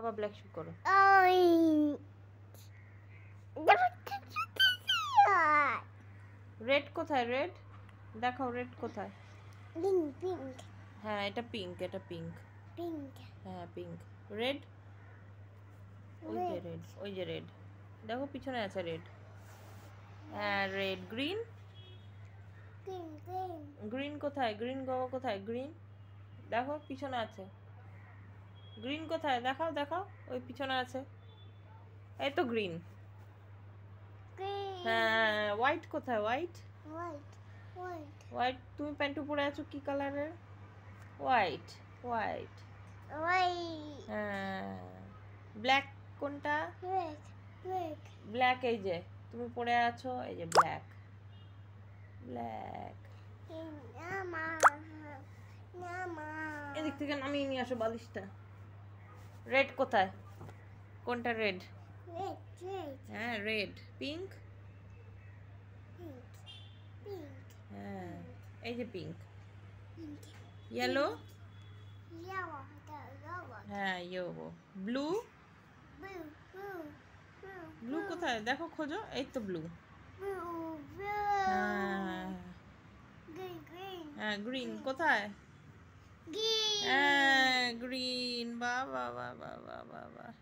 আবার black shoot করো red কোথায় রেড দেখাও রেড কোথায় পিঙ্ক পিঙ্ক হ্যাঁ এটা পিঙ্ক এটা পিঙ্ক পিঙ্ক হ্যাঁ পিঙ্ক রেড ওই যে রেড ওই যে রেড দেখো পিছনে আছে রেড হ্যাঁ রেড গ্রিন গ্রিন কোথায় গ্রিন গো কোথায় গ্রিন দেখো পিছনে আছে গ্রিন কোথায় দেখাও দেখাও ওই পিছনে আছে এই তো গ্রিন হ্যাঁ হোয়াইট কোথায় হোয়াইট হোয়াইট তুমি প্যান্টু পরে আছো কি কালারের হোয়াইট হোয়াইট হ্যাঁ ব্ল্যাক কোনটা ব্ল্যাক এই যে তুমি পরে আছো এই যে ব্ল্যাক ব্ল্যাক এদিক থেকে নামিয়ে নিয়ে আসো বালিশটা রেড কোথায় কোনটা রেড হ্যাঁ রেড পিঙ্ক হ্যাঁ এই যে পিঙ্ক ইয়েলো হ্যাঁ ইয়েলো ব্লু ব্লু কোথায় দেখো খোঁজো এই তো ব্লু হ্যাঁ গ্রিন হ্যাঁ, কোথায় হ্যাঁ গ্রিন वाह वाह वाह वाह वाह वाह वाह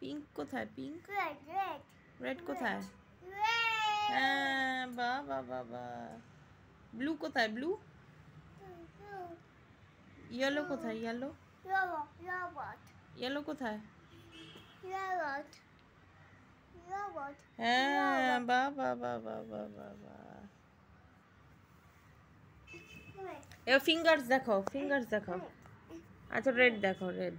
पिंक কোথায় পিঙ্ক রেড রেড রেড কোথায় রেড হ্যাঁ বাহ বাহ বাহ বাহ ব্লু কোথায় ব্লু ইয়েলো কোথায় ইয়েলো রোবট ইয়েলো কোথায় রোবট রোবট হ্যাঁ বাহ বাহ বাহ বাহ বাহ বাহ বাহ এ ফিঙ্গার্স দেখো ফিঙ্গার্স দেখো আচ্ছা রেড দেখো রেড